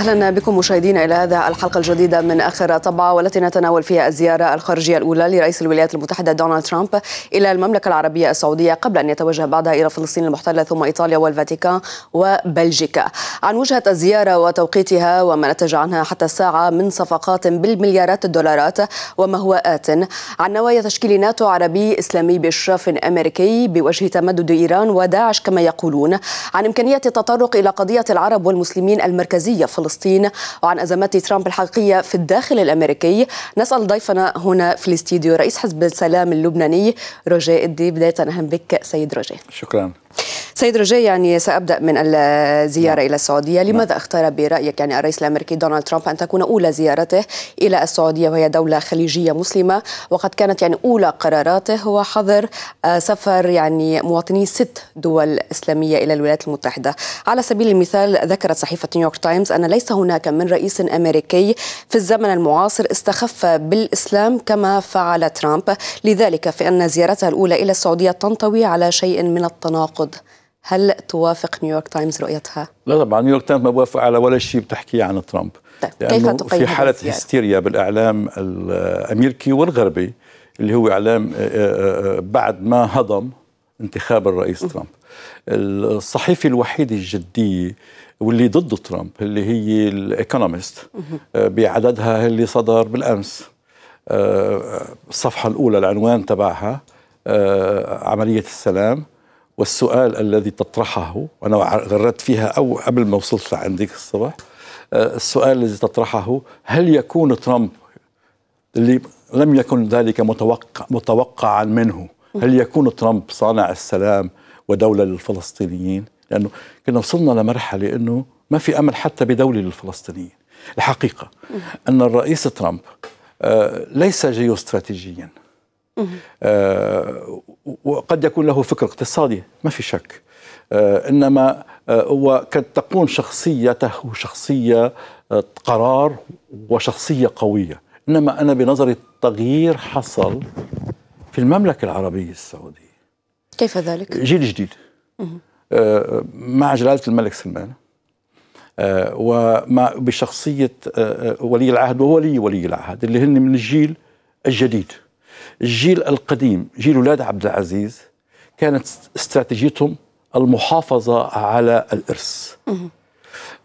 اهلا بكم مشاهدينا الى هذا الحلقه الجديده من اخر طبعه والتي نتناول فيها الزياره الخارجيه الاولى لرئيس الولايات المتحده دونالد ترامب الى المملكه العربيه السعوديه قبل ان يتوجه بعدها الى فلسطين المحتله ثم ايطاليا والفاتيكان وبلجيكا. عن وجهه الزياره وتوقيتها وما نتج عنها حتى الساعه من صفقات بالمليارات الدولارات وما هو ات عن نوايا تشكيل ناتو عربي اسلامي باشراف امريكي بوجه تمدد ايران وداعش كما يقولون عن امكانيه التطرق الى قضيه العرب والمسلمين المركزيه فلسطين فلسطين وعن أزمات ترامب الحقيقية في الداخل الأمريكي نسأل ضيفنا هنا في الاستديو رئيس حزب السلام اللبناني رجاء الدي بداية أهلا بك سيد رجاء شكرا سيد رجاء يعني سأبدأ من الزيارة نعم. إلى السعودية نعم. لماذا اختار برأيك يعني الرئيس الأمريكي دونالد ترامب أن تكون أولى زيارته إلى السعودية وهي دولة خليجية مسلمة وقد كانت يعني أولى قراراته هو حظر آه، سفر يعني مواطني ست دول إسلامية إلى الولايات المتحدة على سبيل المثال ذكرت صحيفة نيويورك تايمز أن ليس هناك من رئيس أمريكي في الزمن المعاصر استخف بالإسلام كما فعل ترامب لذلك فإن زيارته الأولى إلى السعودية تنطوي على شيء من التناقض ترقد هل توافق نيويورك تايمز رؤيتها؟ لا طبعا نيويورك تايمز ما بوافق على ولا شيء بتحكيه عن ترامب طيب لأنه كيف في حالة هستيريا بالإعلام الأمريكي والغربي اللي هو إعلام آه، آه، آه، بعد ما هضم انتخاب الرئيس ترامب الصحيفة الوحيدة الجدية واللي ضد ترامب اللي هي الايكونومست بعددها اللي صدر بالامس الصفحه الاولى العنوان تبعها عمليه السلام والسؤال الذي تطرحه وانا غردت فيها او قبل ما وصلت لعندك الصباح آه، السؤال الذي تطرحه هل يكون ترامب اللي لم يكن ذلك متوقع متوقعا منه هل يكون ترامب صانع السلام ودوله للفلسطينيين لانه كنا وصلنا لمرحله انه ما في امل حتى بدوله للفلسطينيين الحقيقه ان الرئيس ترامب آه، ليس جيوستراتيجيا آه، وقد يكون له فكر اقتصادي ما في شك آه، انما آه، هو قد تكون شخصيته شخصيه قرار وشخصيه قويه انما انا بنظري التغيير حصل في المملكه العربيه السعوديه كيف ذلك؟ جيل جديد مع جلاله الملك سلمان ومع بشخصيه ولي العهد وولي ولي العهد اللي هن من الجيل الجديد الجيل القديم جيل ولاد عبد العزيز كانت استراتيجيتهم المحافظه على الارث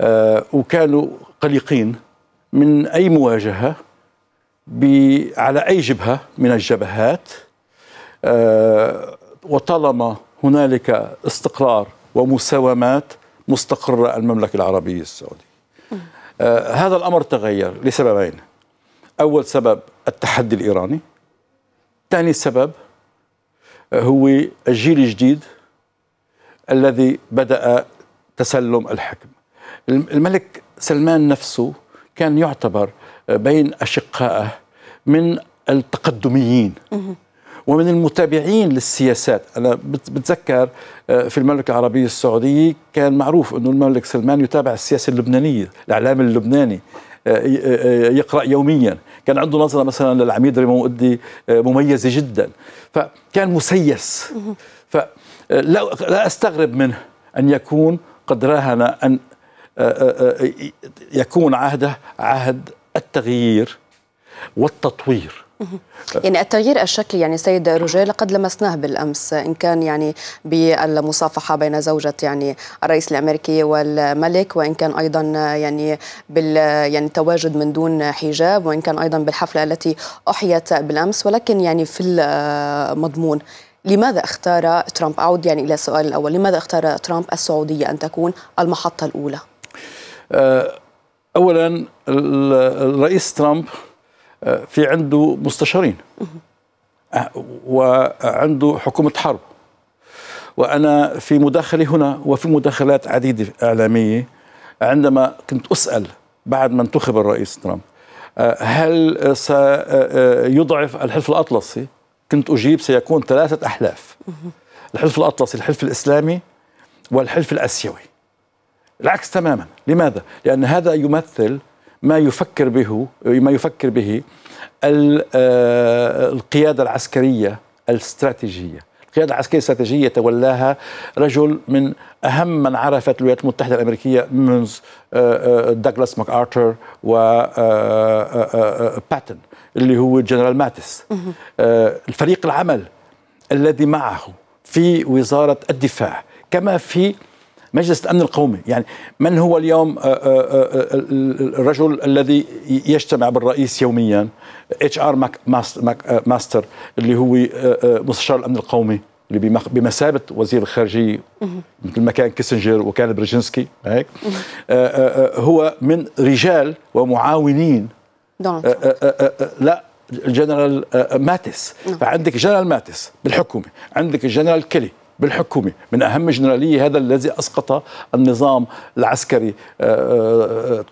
آه وكانوا قلقين من اي مواجهه على اي جبهه من الجبهات آه وطالما هنالك استقرار ومساومات مستقره المملكه العربيه السعوديه. آه هذا الامر تغير لسببين. اول سبب التحدي الايراني ثاني سبب آه، هو الجيل الجديد الذي بدأ تسلم الحكم الملك سلمان نفسه كان يعتبر آه، بين أشقائه من التقدميين ومن المتابعين للسياسات أنا بتذكر آه، في المملكة العربية السعودية كان معروف أنه الملك سلمان يتابع السياسة اللبنانية الإعلام اللبناني يقرأ يوميا كان عنده نظرة مثلا للعميد ريما مؤدي آه، مميزة جدا فكان مسيس فلا آه، أستغرب منه أن يكون قد راهن أن آه، يكون عهده عهد التغيير والتطوير يعني التغيير الشكلي يعني سيد روجيه لقد لمسناه بالامس ان كان يعني بالمصافحه بين زوجه يعني الرئيس الامريكي والملك وان كان ايضا يعني بال يعني تواجد من دون حجاب وان كان ايضا بالحفله التي احيت بالامس ولكن يعني في المضمون لماذا اختار ترامب اعود يعني الى السؤال الاول لماذا اختار ترامب السعوديه ان تكون المحطه الاولى أه، اولا الرئيس ترامب آه، في عنده مستشارين آه، وعنده حكومة حرب وأنا في مداخلة هنا وفي مداخلات عديدة إعلامية عندما كنت أسأل بعد ما انتخب الرئيس ترامب آه، هل سيضعف الحلف الأطلسي كنت أجيب سيكون ثلاثة أحلاف الحلف الأطلسي الحلف الإسلامي والحلف الآسيوي العكس تماما لماذا؟ لأن هذا يمثل ما يفكر به ما يفكر به آه، القيادة العسكرية الاستراتيجية القيادة العسكرية الاستراتيجية تولاها رجل من أهم من عرفت الولايات المتحدة الأمريكية منذ داغلاس ماك آرثر باتن اللي هو الجنرال ماتس آه، الفريق العمل الذي معه في وزارة الدفاع كما في مجلس الأمن القومي يعني من هو اليوم الرجل الذي يجتمع بالرئيس يوميا اتش ار ماستر اللي هو مستشار الأمن القومي اللي بمثابه وزير الخارجيه مثل ما كان كيسنجر وكان برجنسكي هيك هو من رجال ومعاونين لا الجنرال ماتس فعندك جنرال ماتس بالحكومه عندك الجنرال كيلي بالحكومة من أهم جنرالية هذا الذي أسقط النظام العسكري آه،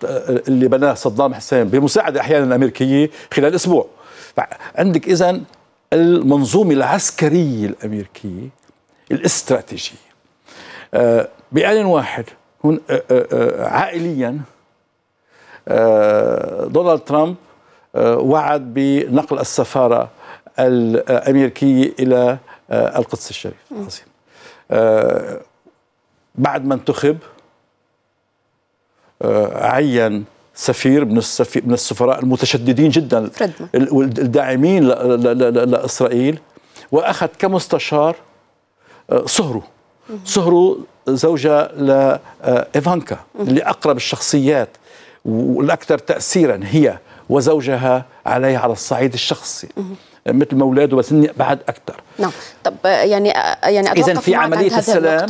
آه، اللي بناه صدام حسين بمساعدة أحيانا أمريكية خلال أسبوع عندك إذا المنظومة العسكرية الأمريكية الاستراتيجية آه، بآن واحد هون عائليا دونالد ترامب وعد بنقل السفارة الأمريكية إلى القدس الشريف العظيم آه، بعد ما انتخب آه، عين سفير من من السفراء المتشددين جدا والداعمين لاسرائيل واخذ كمستشار صهره آه، صهره زوجة لإيفانكا اللي أقرب الشخصيات والأكثر تأثيرا هي وزوجها عليها على الصعيد الشخصي مثل ما اولاده بس بعد اكثر نعم طب يعني يعني آه، آه، اذا في عمليه السلام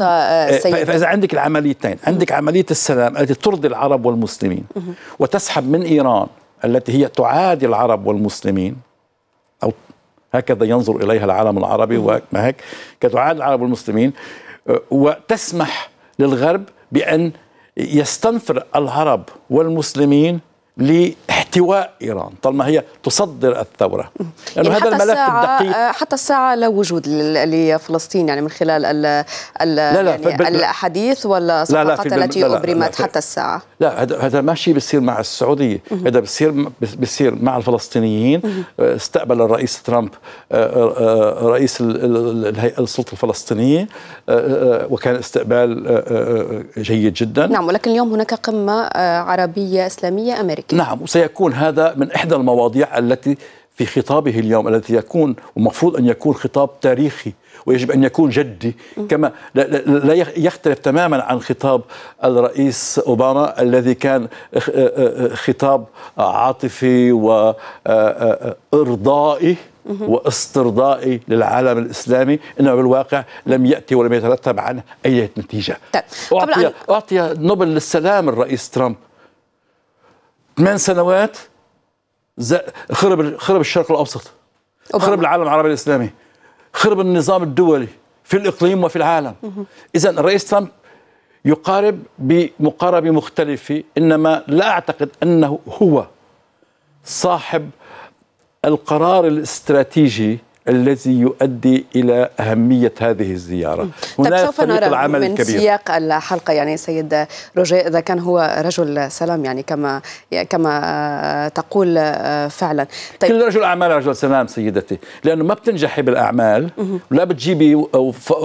فاذا عندك العمليتين عندك عمليه السلام التي ترضي العرب والمسلمين وتسحب من ايران التي هي تعادي العرب والمسلمين او هكذا ينظر اليها العالم العربي وما هيك كتعادي العرب والمسلمين آه، وتسمح للغرب بان يستنفر العرب والمسلمين لاحتواء ايران طالما هي تصدر الثوره لانه يعني هذا الملف الساعة الدقيق آه، حتى الساعه لا وجود لفلسطين يعني من خلال الـ الـ لا لا يعني الاحاديث ولا الصفقات التي لا لا ابرمت حتى الساعه لا هذا ماشي بيصير مع السعوديه هذا بيصير بيصير مع الفلسطينيين آه، استقبل الرئيس ترامب آه، رئيس السلطه الفلسطينيه وكان استقبال جيد جدا نعم ولكن اليوم هناك قمه عربيه اسلاميه امريكيه ذلك نعم وسيكون هذا من إحدى المواضيع التي في خطابه اليوم الذي يكون ومفروض أن يكون خطاب تاريخي ويجب أن يكون جدي كما لا يختلف تماما عن خطاب الرئيس أوباما الذي كان آه، آه، آه، خطاب عاطفي وإرضائي واسترضائي للعالم الاسلامي انه بالواقع لم ياتي ولم يترتب عنه اي نتيجه. طيب. اعطي أعطي نوبل للسلام الرئيس ترامب ثمان سنوات خرب خرب الشرق الاوسط أوباما. خرب العالم العربي الاسلامي خرب النظام الدولي في الاقليم وفي العالم اذا الرئيس ترامب يقارب بمقاربه مختلفه انما لا اعتقد انه هو صاحب القرار الاستراتيجي الذي يؤدي الى اهميه هذه الزياره طيب، هناك طيب، سوف نرى العمل من الكبير. سياق الحلقه يعني سيد رجاء اذا كان هو رجل سلام يعني كما كما تقول آه، فعلا طيب. كل رجل اعمال رجل سلام سيدتي لانه ما بتنجحي بالاعمال ولا بتجيبي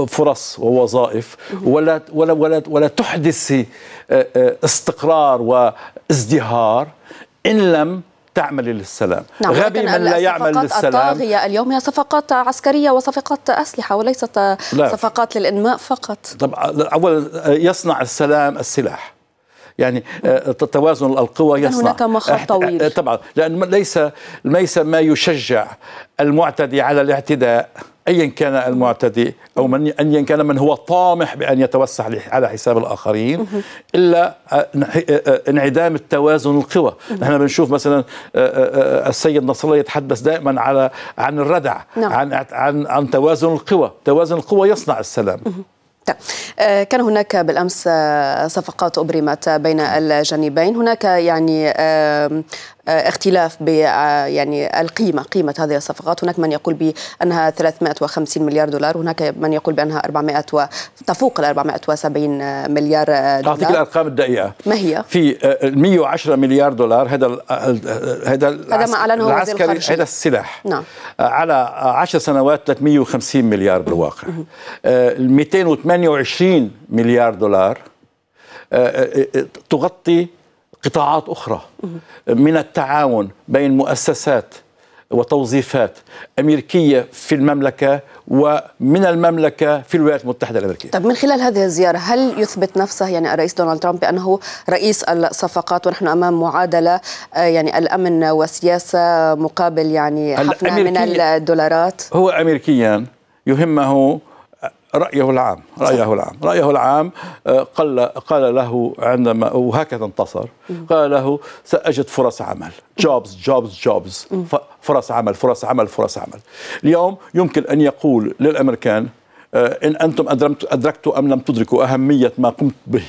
فرص ووظائف ولا ولا ولا, ولا تحدثي آه، آه، استقرار وازدهار ان لم تعمل للسلام نعم غبي من لا يعمل للسلام الطاغية اليوم هي صفقات عسكرية وصفقات أسلحة وليست لا. صفقات للإنماء فقط طبعا أولا يصنع السلام السلاح يعني آه، توازن القوى يصنع هناك مخاض طويل آه، طبعا لأن ليس ليس ما يشجع المعتدي على الاعتداء ايا كان المعتدي او من ايا كان من هو طامح بان يتوسع على حساب الاخرين الا انعدام التوازن القوى، نحن بنشوف مثلا آه، آه، آه، السيد نصر الله يتحدث دائما على عن الردع نعم. عن عن عن توازن القوى، توازن القوى يصنع السلام. طيب. كان هناك بالامس صفقات ابرمت بين الجانبين هناك يعني آه، اختلاف ب آه، يعني القيمه قيمه هذه الصفقات هناك من يقول بانها 350 مليار دولار هناك من يقول بانها 400 و تفوق ال 470 آه، مليار دولار اعطيك الارقام الدقيقه ما هي في 110 مليار دولار هذا ال هذا ال هذا ما اعلنه العسكري الخارجية. هذا السلاح نعم على 10 سنوات 350 مليار بالواقع 228 مليار دولار تغطي قطاعات أخرى من التعاون بين مؤسسات وتوظيفات أمريكية في المملكة ومن المملكة في الولايات المتحدة الأمريكية طب من خلال هذه الزيارة هل يثبت نفسه يعني الرئيس دونالد ترامب بأنه رئيس الصفقات ونحن أمام معادلة آه، يعني الأمن والسياسة مقابل يعني حفنة من الدولارات هو أمريكيا يهمه رأيه العام رأيه العام رأيه العام آه، قال قال له عندما وهكذا انتصر قال له سأجد فرص عمل جوبز جوبز جوبز فرص عمل فرص عمل فرص عمل اليوم يمكن أن يقول للأمريكان آه، إن أنتم أدركتم أم لم تدركوا أهمية ما قمت به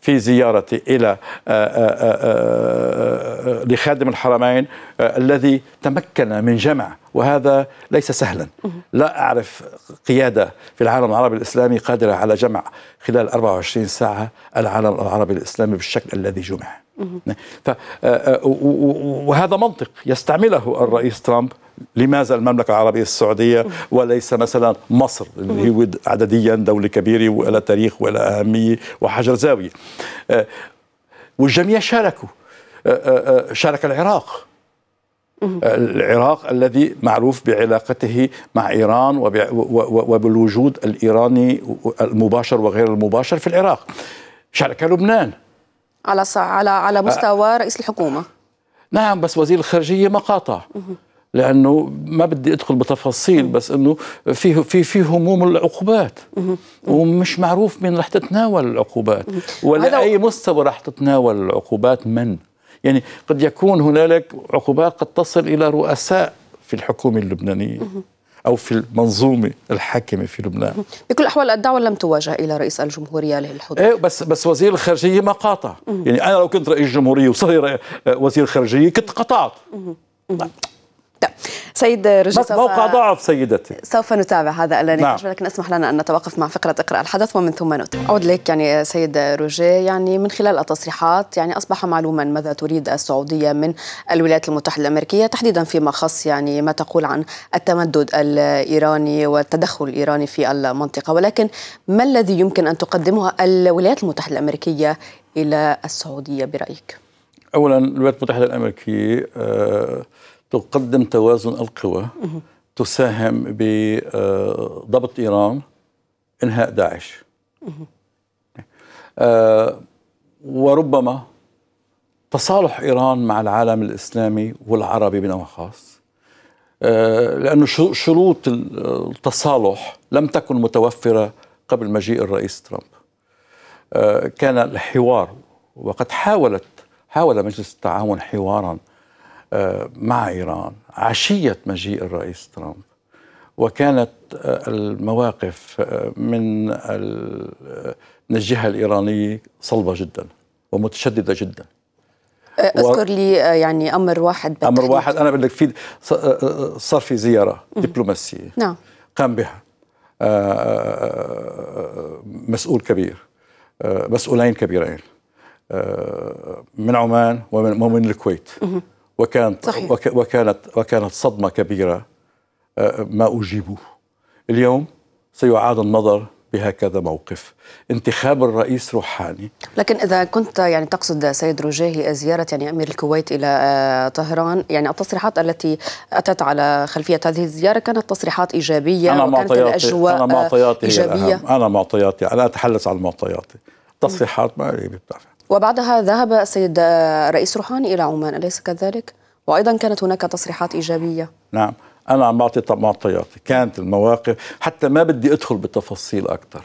في زيارتي إلى آه، آه، لخادم الحرمين الذي تمكن من جمع وهذا ليس سهلا لا أعرف قيادة في العالم العربي الإسلامي قادرة على جمع خلال 24 ساعة العالم العربي الإسلامي بالشكل الذي جمع نعم. آه، آه، وهذا منطق يستعمله الرئيس ترامب لماذا المملكة العربية السعودية وليس مثلا مصر اللي هو عدديا دولة كبيرة ولا تاريخ ولا أهمية وحجر زاوية آه، والجميع شاركوا شارك العراق العراق الذي معروف بعلاقته مع إيران وبالوجود الإيراني المباشر وغير المباشر في العراق شارك لبنان على على على مستوى رئيس الحكومه نعم بس وزير الخارجيه مقاطع لانه ما بدي ادخل بتفاصيل بس انه في في في هموم العقوبات ومش معروف مين رح تتناول العقوبات ولا اي مستوى رح تتناول العقوبات من يعني قد يكون هنالك عقوبات قد تصل الى رؤساء في الحكومه اللبنانيه أو في المنظومة الحاكمة في لبنان بكل الأحوال الدعوة لم تواجه إلى رئيس الجمهورية للحضور إيه بس بس وزير الخارجية ما قاطع يعني أنا لو كنت رئيس جمهوريه وصار آه، وزير خارجيه كنت قطعت سيد رجب موقع ضعف سيدتي سوف نتابع هذا النقاش نعم. ولكن اسمح لنا ان نتوقف مع فقره اقرا الحدث ومن ثم نتابع اعود لك يعني سيد روجيه يعني من خلال التصريحات يعني اصبح معلوما ماذا تريد السعوديه من الولايات المتحده الامريكيه تحديدا فيما خص يعني ما تقول عن التمدد الايراني والتدخل الايراني في المنطقه ولكن ما الذي يمكن ان تقدمه الولايات المتحده الامريكيه الى السعوديه برايك؟ اولا الولايات المتحده الامريكيه آه تقدم توازن القوى تساهم بضبط آه، إيران إنهاء داعش آه، وربما تصالح إيران مع العالم الإسلامي والعربي بنوع خاص آه، لأن شروط التصالح لم تكن متوفرة قبل مجيء الرئيس ترامب كان الحوار وقد حاولت حاول مجلس التعاون حوارا آه، مع ايران عشيه مجيء الرئيس ترامب وكانت آه، المواقف آه، من من الجهه الايرانيه صلبه جدا ومتشدده جدا اذكر لي يعني امر واحد بالتحديد. امر واحد انا بقول لك في صار في زياره دبلوماسيه نعم قام بها مسؤول كبير مسؤولين كبيرين من عمان ومن الكويت وكانت صحيح. وكانت وكانت صدمه كبيره آه، ما اجيبه اليوم سيعاد النظر بهكذا موقف انتخاب الرئيس روحاني لكن إذا كنت يعني تقصد سيد روجيهي زيارة يعني أمير الكويت إلى آه، طهران يعني التصريحات التي أتت على خلفية هذه الزيارة كانت تصريحات إيجابية أنا وكانت الأجواء أنا معطياتي إيجابية أنا معطياتي أنا أتحدث عن معطياتي تصريحات ما بتعرف وبعدها ذهب السيد رئيس روحاني إلى عمان أليس كذلك؟ وأيضا كانت هناك تصريحات إيجابية نعم انا عم بعطي معطيات كانت المواقف حتى ما بدي ادخل بالتفاصيل اكثر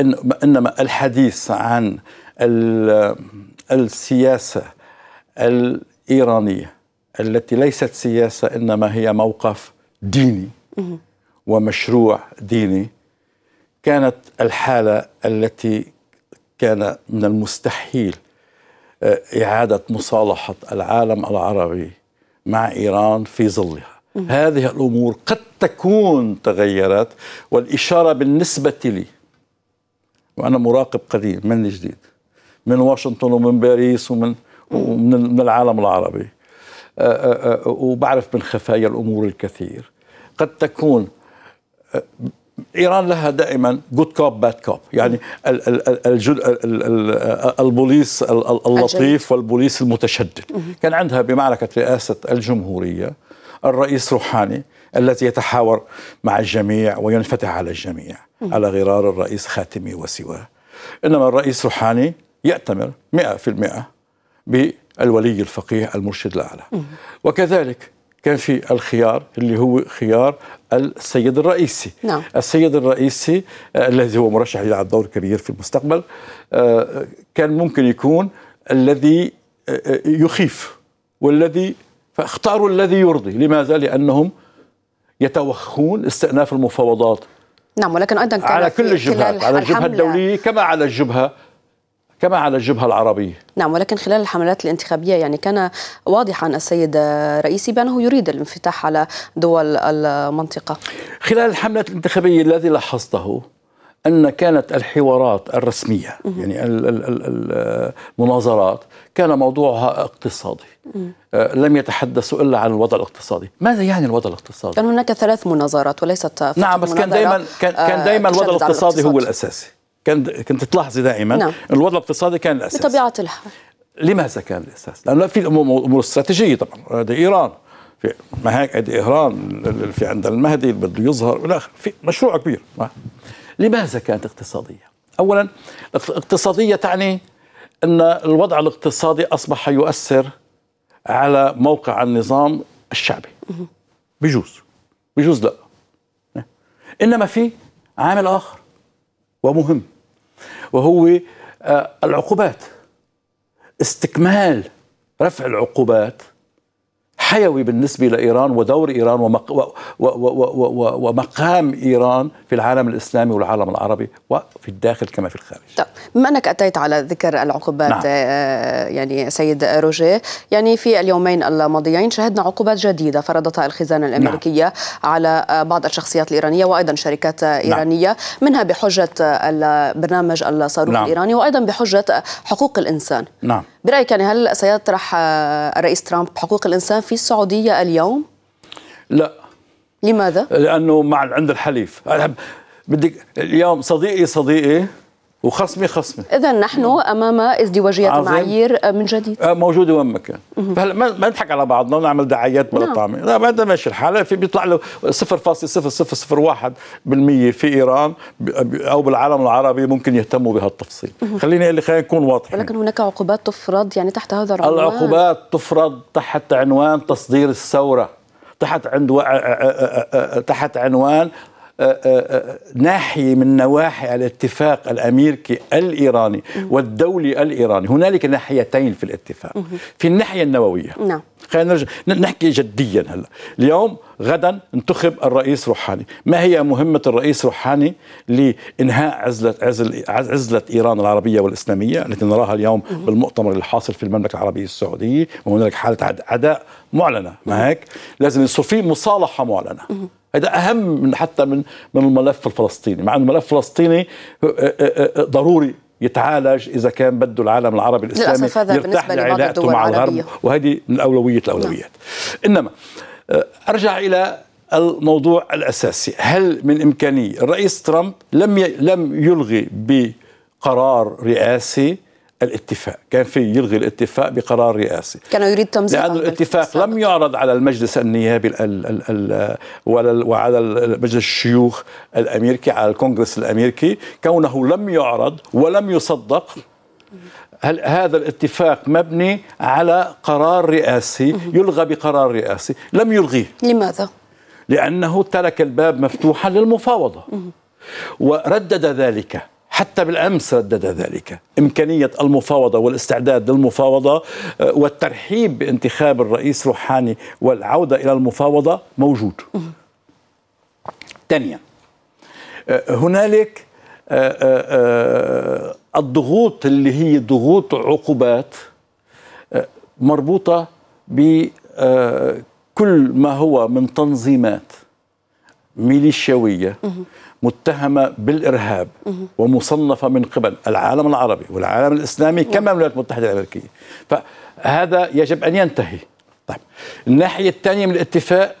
إن انما الحديث عن السياسه الايرانيه التي ليست سياسه انما هي موقف ديني ومشروع ديني كانت الحاله التي كان من المستحيل آه، إعادة مصالحة العالم العربي مع إيران في ظلها هذه الأمور قد تكون تغيرت والإشارة بالنسبة لي وأنا مراقب قديم من جديد من واشنطن ومن باريس ومن ومن العالم العربي آه، آه، وبعرف من خفايا الأمور الكثير قد تكون ايران لها دائما جود كوب باد كوب يعني البوليس اللطيف والبوليس المتشدد كان عندها بمعركه رئاسه الجمهوريه الرئيس روحاني الذي يتحاور مع الجميع وينفتح على الجميع على غرار الرئيس خاتمي وسواه انما الرئيس روحاني يأتمر 100% بالولي الفقيه المرشد الأعلى وكذلك كان في الخيار اللي هو خيار السيد الرئيسي نعم. السيد الرئيسي آه، الذي هو مرشح يلعب دور كبير في المستقبل آه، كان ممكن يكون الذي آه، يخيف والذي فاختاروا الذي يرضي لماذا لانهم يتوخون استئناف المفاوضات نعم ولكن ايضا كان على كل الجبهات على الجبهه الدوليه كما على الجبهه كما على الجبهة العربية نعم ولكن خلال الحملات الانتخابية يعني كان واضحا السيد رئيسي بأنه يريد الانفتاح على دول المنطقة خلال الحملات الانتخابية الذي لاحظته أن كانت الحوارات الرسمية يعني المناظرات كان موضوعها اقتصادي أه، لم يتحدثوا إلا عن الوضع الاقتصادي ماذا يعني الوضع الاقتصادي؟ كان هناك ثلاث مناظرات وليست نعم بس كان دايما كان آه، دايما الوضع الاقتصادي هو الأساسي كان كنت تلاحظي دائما نعم. الوضع الاقتصادي كان الاساس بطبيعه الحال لماذا كان الاساس؟ لانه في امور استراتيجيه طبعا هذا ايران في مهاك هذه ايران في عند المهدي اللي بده يظهر والى في مشروع كبير ما. لماذا كانت اقتصاديه؟ اولا اقتصاديه تعني ان الوضع الاقتصادي اصبح يؤثر على موقع النظام الشعبي بجوز بجوز لا انما في عامل اخر ومهم وهو آه، العقوبات استكمال رفع العقوبات حيوي بالنسبة لإيران ودور إيران ومق... ومقام إيران في العالم الإسلامي والعالم العربي وفي الداخل كما في الخارج طب بما أنك أتيت على ذكر العقوبات نعم. آه، يعني سيد روجيه يعني في اليومين الماضيين شهدنا عقوبات جديدة فرضتها الخزانة نعم. الأمريكية نعم. على آه، بعض الشخصيات الإيرانية وأيضا شركات آه، نعم. إيرانية نعم. منها بحجة برنامج الصاروخ نعم. الإيراني وأيضا بحجة حقوق الإنسان نعم برايك يعني هل سيطرح آه، الرئيس ترامب حقوق الانسان في السعوديه اليوم؟ لا لماذا؟ لانه مع عند الحليف بدك اليوم صديقي صديقي وخصمي خصمي اذا نحن امام ازدواجيه المعايير آه، من جديد آه، موجوده وين ما كان فهلا ما نضحك على بعضنا ونعمل دعايات بلا نعم. طعمه لا ما ماشي الحال في بيطلع له 0.0001% في ايران او بالعالم العربي ممكن يهتموا بهالتفصيل خليني اللي خلينا نكون واضحين ولكن هناك عقوبات تفرض يعني تحت هذا العنوان العقوبات تفرض تحت عنوان تصدير الثوره تحت عند آه، تحت عنوان ناحية من نواحي الاتفاق الأمريكي الإيراني والدولي الإيراني هنالك ناحيتين في الاتفاق في الناحية النووية نعم خلينا نرجع نحكي جديا هلا اليوم غدا انتخب الرئيس روحاني ما هي مهمة الرئيس روحاني لإنهاء عزلة, عزل عزلة إيران العربية والإسلامية التي نراها اليوم بالمؤتمر الحاصل في المملكة العربية السعودية وهناك حالة عداء معلنة ما هيك لازم يصير في مصالحة معلنة هذا اهم من حتى من من الملف الفلسطيني مع ان الملف الفلسطيني آه، آه، آه، ضروري يتعالج اذا كان بده العالم العربي الاسلامي يرتاح لعلاقته مع الغرب وهذه من اولويه نعم. الاولويات لا. انما ارجع الى الموضوع الاساسي هل من امكانيه الرئيس ترامب لم لم يلغي بقرار رئاسي الاتفاق كان في يلغي الاتفاق بقرار رئاسي كان يريد تمزيق لأن الاتفاق لم يعرض على المجلس النيابي ال ال ولا وعلى مجلس الشيوخ الأمريكي على الكونغرس الأمريكي كونه لم يعرض ولم يصدق هل هذا الاتفاق مبني على قرار رئاسي يلغى بقرار رئاسي لم يلغيه لماذا؟ لأنه ترك الباب مفتوحا للمفاوضة وردد ذلك حتى بالامس ردد ذلك امكانيه المفاوضه والاستعداد للمفاوضه آه، والترحيب بانتخاب الرئيس روحاني والعوده الى المفاوضه موجود ثانيا آه، هنالك آه، الضغوط اللي هي ضغوط عقوبات مربوطه بكل ما هو من تنظيمات ميليشياويه متهمة بالإرهاب ومصنفة من قبل العالم العربي والعالم الإسلامي نعم. كما الولايات المتحدة الأمريكية فهذا يجب أن ينتهي طيب الناحية الثانية من الاتفاق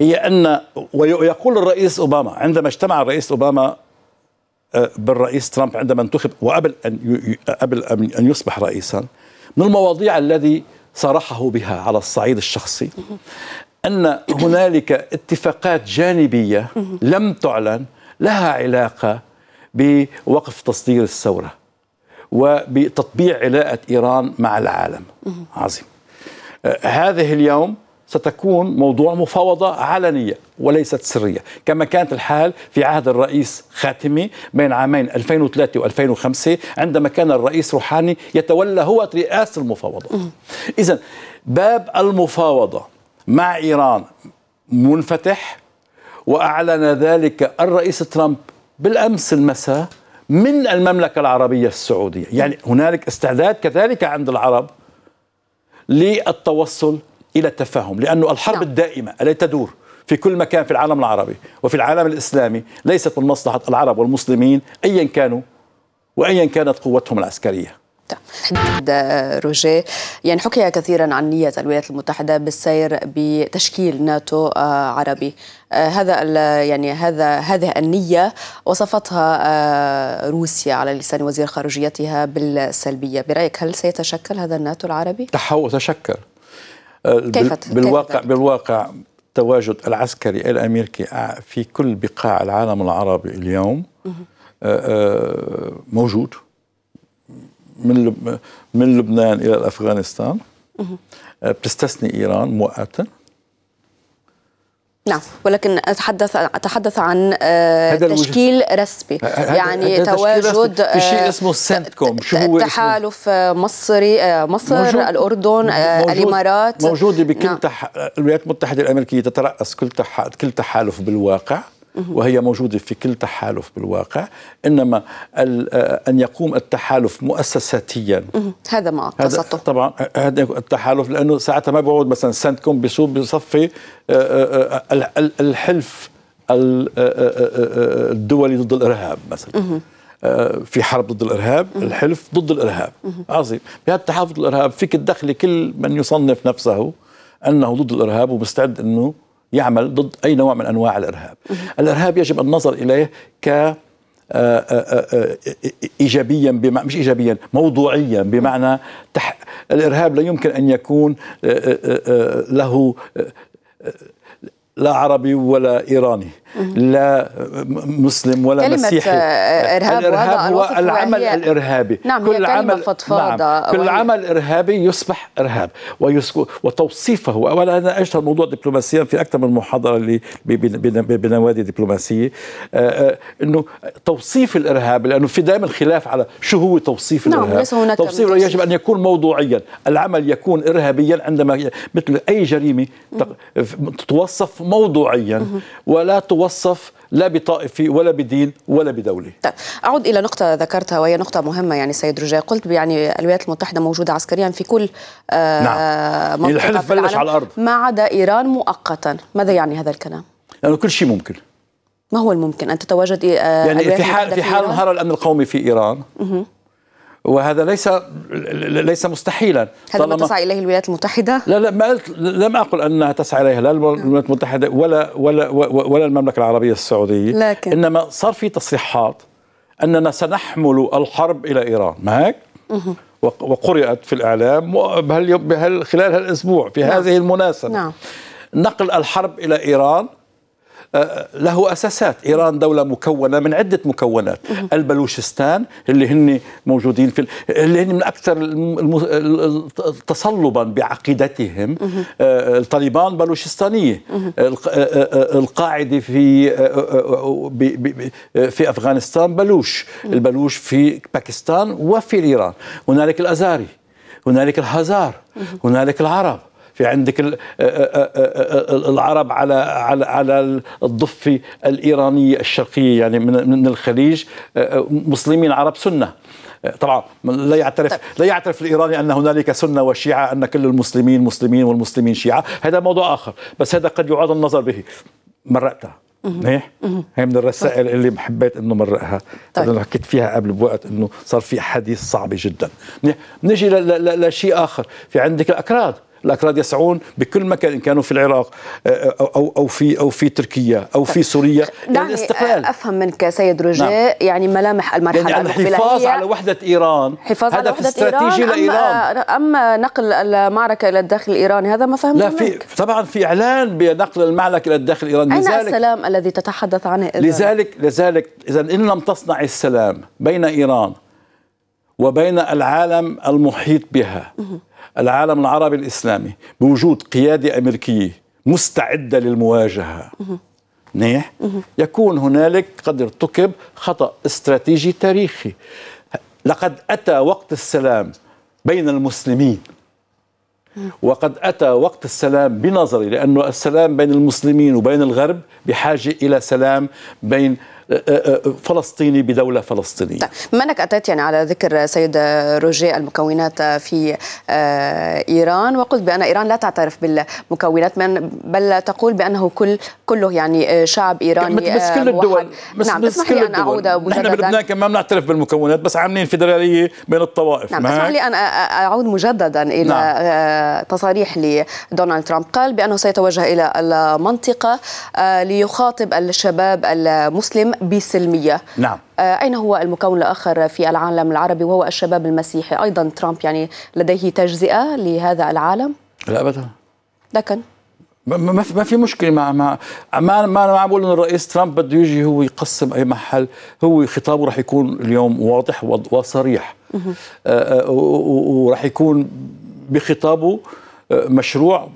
هي أن ويقول الرئيس أوباما عندما اجتمع الرئيس أوباما آه، بالرئيس ترامب عندما انتخب وقبل أن قبل أن يصبح رئيسا من المواضيع الذي صرحه بها على الصعيد الشخصي أن هنالك اتفاقات جانبية لم تعلن لها علاقة بوقف تصدير الثورة وبتطبيع علاقة إيران مع العالم عظيم آه، هذه اليوم ستكون موضوع مفاوضة علنية وليست سرية كما كانت الحال في عهد الرئيس خاتمي بين عامين 2003 و2005 عندما كان الرئيس روحاني يتولى هو رئاسة المفاوضة إذا باب المفاوضة مع إيران منفتح وأعلن ذلك الرئيس ترامب بالأمس المساء من المملكة العربية السعودية يعني هنالك استعداد كذلك عند العرب للتوصل إلى التفاهم لأن الحرب نعم. الدائمة التي تدور في كل مكان في العالم العربي وفي العالم الإسلامي ليست من مصلحة العرب والمسلمين أيا كانوا وأيا كانت قوتهم العسكرية روجيه يعني حكي كثيرا عن نية الولايات المتحدة بالسير بتشكيل ناتو آه، عربي آه، هذا يعني هذا هذه النية وصفتها آه، روسيا على لسان وزير خارجيتها بالسلبية برأيك هل سيتشكل هذا الناتو العربي؟ تحول تشكل كيف بالواقع كيف بالواقع التواجد العسكري الامريكي في كل بقاع العالم العربي اليوم موجود من من لبنان الى افغانستان أه، بتستثني ايران مؤقتا نعم ولكن اتحدث أتحدث عن آه، تشكيل رسمي يعني تواجد في شيء آه، اسمه سنتكوم شو هو تحالف مصري مصر موجود الأردن موجود الإمارات موجودة بكل نعم. تح... الولايات المتحدة الأمريكية تترأس كل تح... كل تحالف بالواقع وهي موجودة في كل تحالف بالواقع إنما آه، أن يقوم التحالف مؤسساتيا هذا ما قصدته طبعا آه، هذا التحالف لأنه ساعتها ما بيعود مثلا سنتكم بيصوب بصفي الحلف الدولي ضد الإرهاب مثلا آه، في حرب ضد الارهاب الحلف ضد الارهاب عظيم بهذا التحالف ضد الارهاب فيك تدخلي كل من يصنف نفسه انه ضد الارهاب ومستعد انه يعمل ضد أي نوع من أنواع الإرهاب الإرهاب يجب النظر إليه ك آه، آه، آه، ايجابيا بمعنى مش ايجابيا موضوعيا بمعنى تح الارهاب لا يمكن ان يكون له لا عربي ولا ايراني لا مسلم ولا كلمة مسيحي آه، إرهاب الارهاب هو العمل الارهابي نعم كل عمل فضفاضة نعم. كل وهي... عمل ارهابي يصبح ارهاب وتوصيفه اولا انا عشت الموضوع دبلوماسيا في اكثر من محاضره اللي بنوادي دبلوماسيه آه، آه، انه توصيف الارهاب لانه في دائما خلاف على شو هو توصيف نعم الارهاب ليس هناك توصيف يجب ان يكون موضوعيا العمل يكون ارهابيا عندما مثل اي جريمه توصف موضوعيا ولا توصف لا بطائفي ولا بدين ولا بدولة طيب. أعود إلى نقطة ذكرتها وهي نقطة مهمة يعني سيد رجاء قلت يعني الولايات المتحدة موجودة عسكريا في كل آه، نعم. منطقة يعني الحلف في بلش على الأرض ما عدا إيران مؤقتا ماذا يعني هذا الكلام؟ لأنه يعني كل شيء ممكن ما هو الممكن أن تتواجد آه، يعني في حال في حال انهار الأمن القومي في إيران مه. وهذا ليس ليس مستحيلا هذا ما تسعى اليه الولايات المتحده؟ لا لا ما قلت لم اقل انها تسعى اليها لا الولايات نعم. المتحده ولا ولا ولا المملكه العربيه السعوديه لكن انما صار في تصريحات اننا سنحمل الحرب الى ايران ما هيك؟ وقرات في الاعلام بهال خلال هالاسبوع في نعم. هذه المناسبه نعم. نقل الحرب الى ايران له اساسات ايران دوله مكونه من عده مكونات البلوشستان اللي هن موجودين في اللي هن من اكثر تصلبا بعقيدتهم آه، الطالبان بلوشستانيه آه، آه، القاعده في في افغانستان بلوش البلوش في باكستان وفي ايران هنالك الازاري هنالك الهزار هنالك العرب في عندك العرب على على على الضفه الايرانيه الشرقيه يعني من من الخليج مسلمين عرب سنه طبعا لا يعترف طيب. لا يعترف الايراني ان هنالك سنه وشيعه ان كل المسلمين مسلمين والمسلمين شيعه هذا موضوع اخر بس هذا قد يعاد النظر به مرقتها منيح إيه؟ هي من الرسائل اللي حبيت انه مرقها طيب. انا حكيت فيها قبل بوقت انه صار في احاديث صعبه جدا منيح إيه؟ نجي لشيء اخر في عندك الاكراد الاكراد يسعون بكل مكان ان كانوا في العراق آه، او او في او في تركيا او في سوريا دعني للاستقلال يعني آه، افهم منك سيد رجاء نعم. يعني ملامح المرحله يعني الحفاظ على وحده ايران حفاظ هدف على وحده استراتيجي إيران لايران أما, اما نقل المعركه الى الداخل الايراني هذا ما فهمت لا في منك. طبعا في اعلان بنقل المعركه الى الداخل الايراني اين السلام الذي تتحدث عنه إذن؟ لذلك لذلك اذا ان لم تصنع السلام بين ايران وبين العالم المحيط بها العالم العربي الإسلامي بوجود قيادة أمريكية مستعدة للمواجهة منيح يكون هنالك قد ارتكب خطأ استراتيجي تاريخي لقد أتى وقت السلام بين المسلمين وقد أتى وقت السلام بنظري لأن السلام بين المسلمين وبين الغرب بحاجة إلى سلام بين أه، أه، أه، فلسطيني بدولة فلسطينية طيب. ما أنك أتيت يعني على ذكر سيد روجي المكونات في إيران وقلت بأن إيران لا تعترف بالمكونات من بل تقول بأنه كل كله يعني شعب إيراني مثل بس كل الدول بس نعم بس كل لي أن أعود مجددا نحن بلبنان كمان ما بنعترف بالمكونات بس عاملين فيدرالية بين الطوائف نعم اسمح لي أن أعود مجددا إلى نعم. تصاريح لدونالد ترامب قال بأنه سيتوجه إلى المنطقة ليخاطب الشباب المسلم بسلمية نعم آه، أين هو المكون الآخر في العالم العربي وهو الشباب المسيحي أيضا ترامب يعني لديه تجزئة لهذا العالم لا أبدا لكن ما في ما في مشكله مع ما ما ما انا عم بقول انه الرئيس ترامب بده يجي هو يقسم اي محل هو خطابه رح يكون اليوم واضح وصريح آه، آه، ورح يكون بخطابه مشروع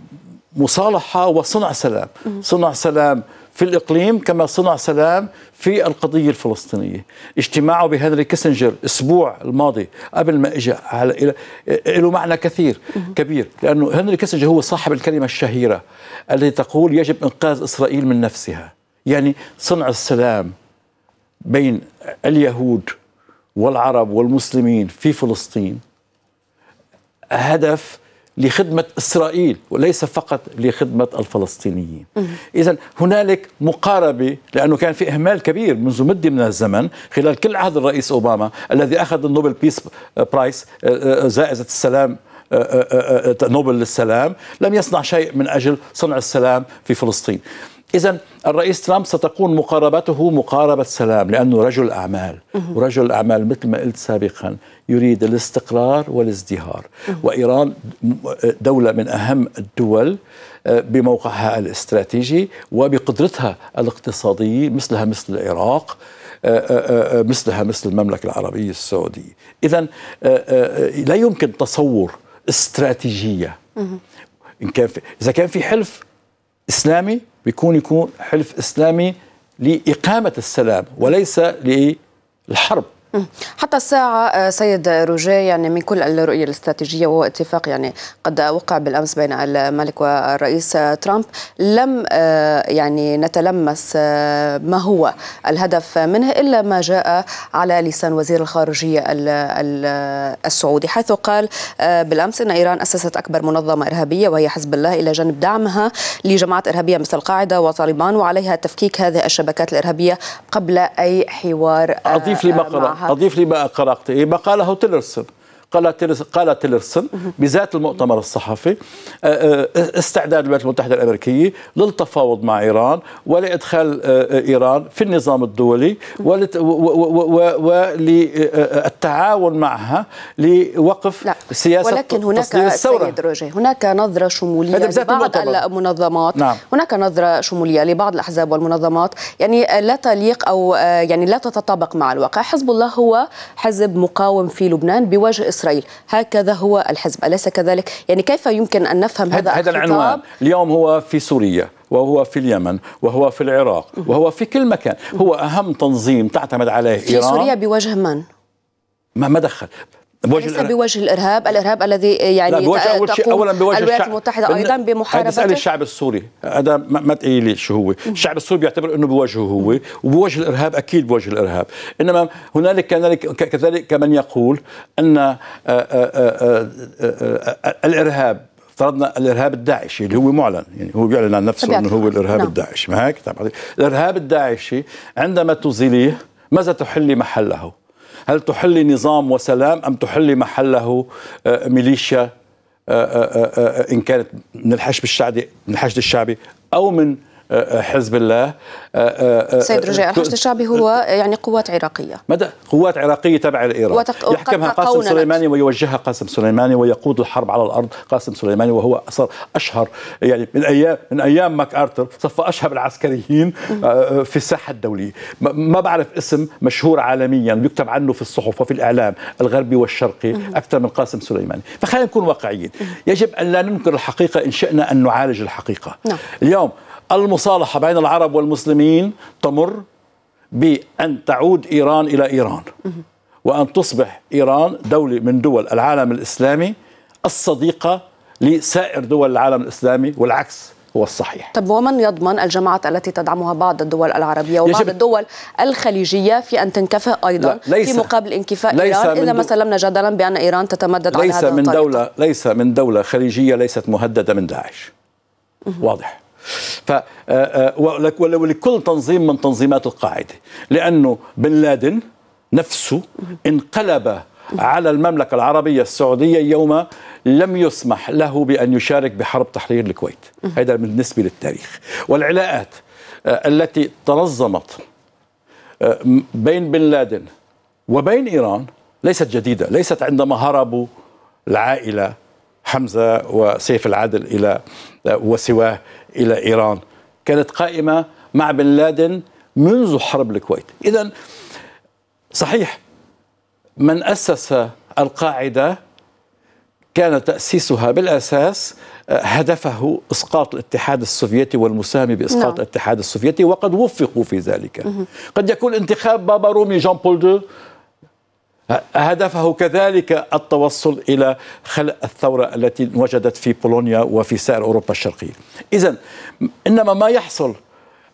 مصالحه وصنع سلام صنع سلام في الإقليم كما صنع سلام في القضية الفلسطينية اجتماعه بهنري كيسنجر الأسبوع الماضي قبل ما إجا على له معنى كثير كبير لأنه هنري كيسنجر هو صاحب الكلمة الشهيرة التي تقول يجب إنقاذ إسرائيل من نفسها يعني صنع السلام بين اليهود والعرب والمسلمين في فلسطين هدف لخدمة إسرائيل وليس فقط لخدمة الفلسطينيين إذا هنالك مقاربة لأنه كان في إهمال كبير منذ مدة من الزمن خلال كل عهد الرئيس أوباما الذي أخذ النوبل بيس برايس جائزة آه، آه، السلام آه، نوبل للسلام لم يصنع شيء من أجل صنع السلام في فلسطين إذا الرئيس ترامب ستكون مقاربته مقاربة سلام لأنه رجل أعمال ورجل أعمال مثل ما قلت سابقا يريد الاستقرار والازدهار وإيران دولة من أهم الدول آه، بموقعها الاستراتيجي وبقدرتها الاقتصادية مثلها مثل العراق آه، آه، مثلها مثل المملكة العربية السعودية إذا لا يمكن تصور استراتيجية إن كان في إذا كان في حلف إسلامي بيكون يكون حلف إسلامي لإقامة السلام وليس للحرب حتى الساعة آه، سيد روجيه يعني من كل الرؤية الاستراتيجية وهو اتفاق يعني قد وقع بالأمس بين الملك والرئيس آه، ترامب لم آه، يعني نتلمس ما هو الهدف منه إلا ما جاء على لسان وزير الخارجية السعودي حيث قال بالأمس أن إيران أسست أكبر منظمة إرهابية وهي حزب الله إلى جانب دعمها لجماعات إرهابية مثل القاعدة وطالبان وعليها تفكيك هذه الشبكات الإرهابية قبل أي حوار أضيف لي معها اضيف لي بقى قرأت ايه بقى له تيلرسون قالت قالت بذات المؤتمر الصحفي آه، آه، آه، استعداد الولايات المتحده الامريكيه للتفاوض مع ايران ولادخال ايران في النظام الدولي وللتعاون معها لوقف لا. سياسه ولكن هناك الثوره سيد روجي هناك نظره شموليه لبعض المنظمات نعم. هناك نظره شموليه لبعض الاحزاب والمنظمات يعني لا تليق او يعني لا تتطابق مع الواقع حزب الله هو حزب مقاوم في لبنان بوجه إسرائيل هكذا هو الحزب أليس كذلك؟ يعني كيف يمكن أن نفهم هذا هذا العنوان اليوم هو في سوريا وهو في اليمن وهو في العراق وهو في كل مكان هو أهم تنظيم تعتمد عليه إيران في سوريا بوجه من؟ ما دخل بوجه ليس بوجه الارهاب، الارهاب الذي يعني بوجه أول شيء اولا بوجه الولايات المتحده ايضا بمحاربه اسال الشعب السوري، هذا ما تقولي لي شو هو، الشعب السوري بيعتبر انه بوجهه هو وبوجه الارهاب اكيد بوجه الارهاب، انما هنالك كذلك من يقول ان آه، آه، آه، الارهاب فرضنا الارهاب الداعشي اللي هو معلن يعني هو بيعلن عن نفسه انه هو الارهاب نعم. الداعشي ما هيك الارهاب الداعشي عندما تزيليه ماذا تحلي محله هل تحل نظام وسلام أم تحل محله آه، ميليشيا آه، آه، إن كانت من الحشد الشعبي من الحشد الشعبي أو من حزب الله أه، أه، أه، سيد رجاء الحشد الشعبي هو يعني قوات عراقية مدى قوات عراقية تابعة لإيران يحكمها قاسم سليماني ويوجهها قاسم سليماني ويقود الحرب على الأرض قاسم سليماني وهو صار أشهر يعني من أيام من أيام ماك أرثر صف أشهر العسكريين في الساحة الدولية ما بعرف اسم مشهور عالميا يكتب عنه في الصحف وفي الإعلام الغربي والشرقي أكثر من قاسم سليماني فخلينا نكون واقعيين يجب أن لا ننكر الحقيقة إن شئنا أن نعالج الحقيقة نعم. اليوم المصالحة بين العرب والمسلمين تمر بأن تعود إيران إلى إيران وأن تصبح إيران دولة من دول العالم الإسلامي الصديقة لسائر دول العالم الإسلامي والعكس هو الصحيح طب ومن يضمن الجماعات التي تدعمها بعض الدول العربية وبعض الدول الخليجية في أن تنكفئ أيضا لا ليس في مقابل انكفاء ليس إيران إذا ما سلمنا جدلا بأن إيران تتمدد ليس على هذا من الطريق. دولة ليس من دولة خليجية ليست مهددة من داعش واضح ف آه، آه، ولكل تنظيم من تنظيمات القاعده لانه بن لادن نفسه انقلب على المملكة العربية السعودية يوم لم يسمح له بأن يشارك بحرب تحرير الكويت هذا بالنسبة للتاريخ والعلاقات آه، التي تنظمت بين بن لادن وبين إيران ليست جديدة ليست عندما هربوا العائلة حمزة وسيف العدل إلى وسواه إلى إيران كانت قائمة مع بن لادن منذ حرب الكويت إذا صحيح من أسس القاعدة كان تأسيسها بالأساس آه، هدفه اسقاط الاتحاد السوفيتي والمساهمه باسقاط لا. نعم. الاتحاد السوفيتي وقد وفقوا في ذلك. مه. قد يكون انتخاب بابا رومي جان بول دو هدفه كذلك التوصل إلى خلق الثورة التي وجدت في بولونيا وفي سائر أوروبا الشرقية إذا إنما ما يحصل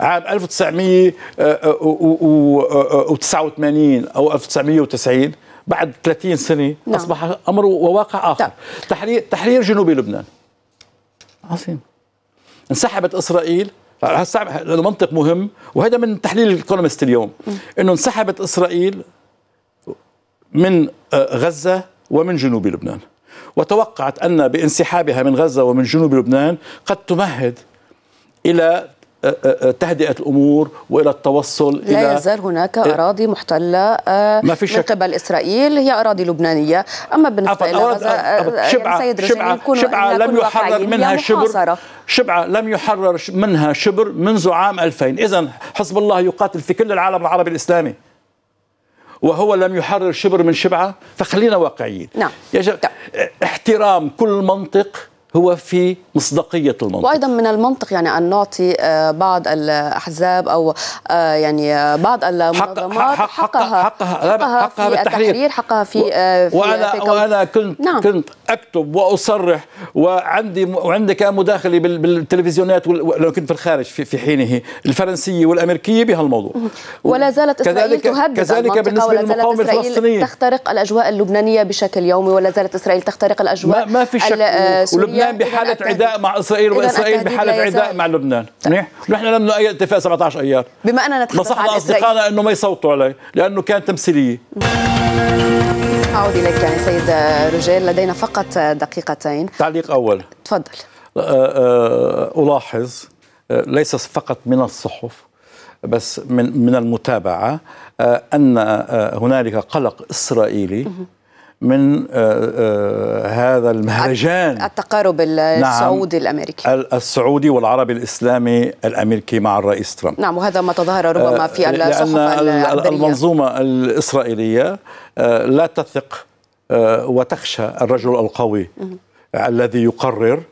عام 1989 أو 1990 بعد 30 سنة نعم. أصبح أمر وواقع آخر طيب. تحرير, تحرير جنوب لبنان عظيم انسحبت إسرائيل المنطق مهم وهذا من تحليل الإيكونومست اليوم انه انسحبت اسرائيل من آه، غزة ومن جنوب لبنان وتوقعت أن بانسحابها من غزة ومن جنوب لبنان قد تمهد إلى آه، آه، تهدئة الأمور وإلى التوصل لا إلى لا يزال هناك أراضي محتلة ما في شك. من قبل إسرائيل هي أراضي لبنانية أما بالنسبة إلى غزة شبعة شبعة, شبعة لم يحرر منها شبر شبعة لم يحرر منها شبر منذ عام 2000 إذا حزب الله يقاتل في كل العالم العربي الإسلامي وهو لم يحرر شبر من شبعه فخلينا واقعيين نعم يجب احترام كل منطق هو في مصداقية المنطق وأيضا من المنطق يعني أن نعطي آه، بعض الأحزاب أو آه، يعني آه، بعض المنظمات حق حقها, حقها, حقها, حقها في التحرير حقها في, في وأنا, في وأنا كنت, نعم. كنت أكتب وأصرح وعندي وعندي كان مداخلة بالتلفزيونات لو كنت في الخارج في, في حينه الفرنسية والأمريكية بهالموضوع ولا زالت إسرائيل تهدد كذلك بالنسبة للمقاومة الفلسطينية تخترق الأجواء اللبنانية بشكل يومي ولا زالت إسرائيل تخترق الأجواء ما, ما في شك السورية لبنان بحاله عداء مع اسرائيل واسرائيل بحاله عداء مع لبنان منيح نعم. نحن لم نؤيد اتفاق 17 ايار بما اننا نتحدث عن نصحنا اصدقائنا انه ما يصوتوا عليه لانه كان تمثيليه اعود اليك يعني سيد رجال لدينا فقط دقيقتين تعليق اول تفضل أه، أه، الاحظ أه، ليس فقط من الصحف بس من من المتابعه ان هنالك قلق اسرائيلي من آه، آه، هذا المهرجان التقارب نعم. السعودي نعم الامريكي السعودي والعربي الاسلامي الامريكي مع الرئيس ترامب نعم وهذا ما تظاهر ربما آه، في الصحف العبريه المنظومه الاسرائيليه لا تثق وتخشى الرجل القوي الذي يقرر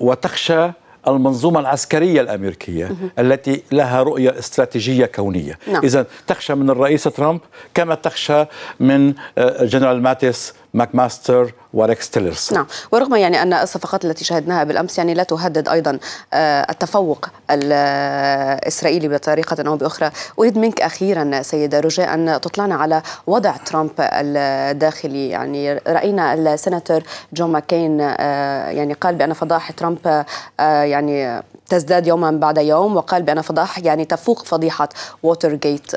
وتخشى المنظومة العسكرية الأمريكية التي لها رؤية استراتيجية كونية نعم. إذا تخشى من الرئيس ترامب كما تخشى من آه، جنرال ماتيس ماكماستر ماستر وريكس تيلرسون نعم ورغم يعني ان الصفقات التي شاهدناها بالامس يعني لا تهدد ايضا آه، التفوق الاسرائيلي بطريقه او باخرى اريد منك اخيرا سيده رجاء ان تطلعنا على وضع ترامب الداخلي يعني راينا السناتور جون ماكين آه، يعني قال بان فضائح ترامب آه، يعني تزداد يوما بعد يوم وقال بان فضائح يعني تفوق فضيحه ووتر جيت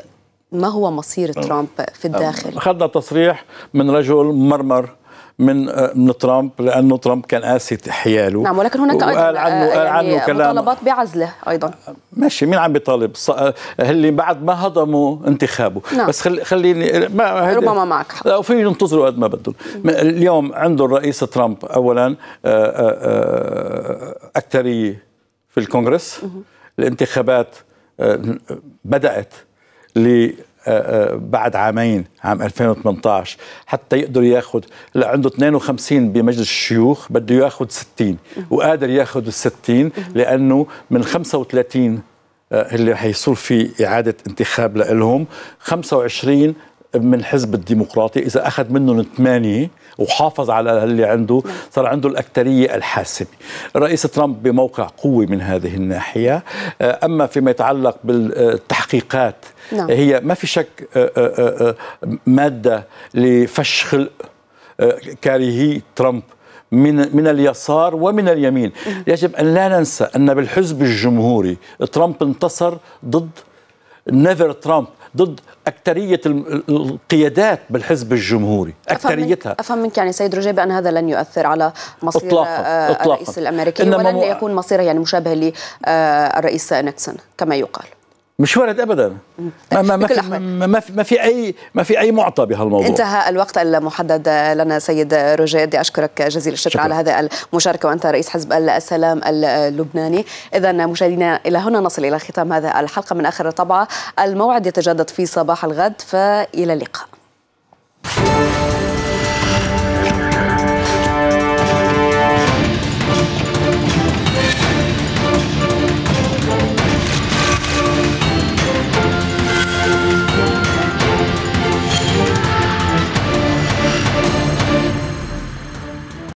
ما هو مصير ترامب في الداخل؟ أخذنا تصريح من رجل مرمر من آه، من ترامب لانه ترامب كان قاسي حياله نعم ولكن هناك ايضا آه، قال عنه قال يعني عنه كلام مطالبات بعزله ايضا ماشي مين عم بيطالب؟ آه، اللي بعد ما هضموا انتخابه نعم. بس خل خليني ما ربما معك حق في ينتظروا قد ما بدهم اليوم عنده الرئيس ترامب اولا اكثريه في الكونغرس الانتخابات بدات آه، آه، بعد عامين عام 2018 حتى يقدر ياخذ هلا عنده 52 بمجلس الشيوخ بده ياخذ 60 وقادر ياخذ ال 60 لانه من 35 آه، اللي حيصير في اعاده انتخاب لهم 25 من حزب الديمقراطي اذا اخذ منهم ثمانيه وحافظ على اللي عنده صار عنده الأكترية الحاسمة الرئيس ترامب بموقع قوي من هذه الناحية آه، أما فيما يتعلق بالتحقيقات نعم. هي ما في شك آه، آه، مادة لفش خلق كارهي ترامب من من اليسار ومن اليمين يجب ان لا ننسى ان بالحزب الجمهوري ترامب انتصر ضد نيفر ترامب ضد أكترية القيادات بالحزب الجمهوري أكتريتها أفهم منك يعني سيد رجاب أن هذا لن يؤثر على مصير إطلاقاً. آه، إطلاقاً. الرئيس الأمريكي ولن مو... يكون مصيره يعني مشابه للرئيس آه، نيكسون كما يقال مش وارد ابدا ما ما, ما, في ما, في ما في اي ما في اي معطى بهالموضوع انتهى الوقت المحدد لنا سيد رجاء بدي اشكرك جزيل الشكر شكرا. على هذا المشاركه وانت رئيس حزب السلام اللبناني اذا مشاهدينا الى هنا نصل الى ختام هذا الحلقه من اخر طبعه الموعد يتجدد في صباح الغد فالى اللقاء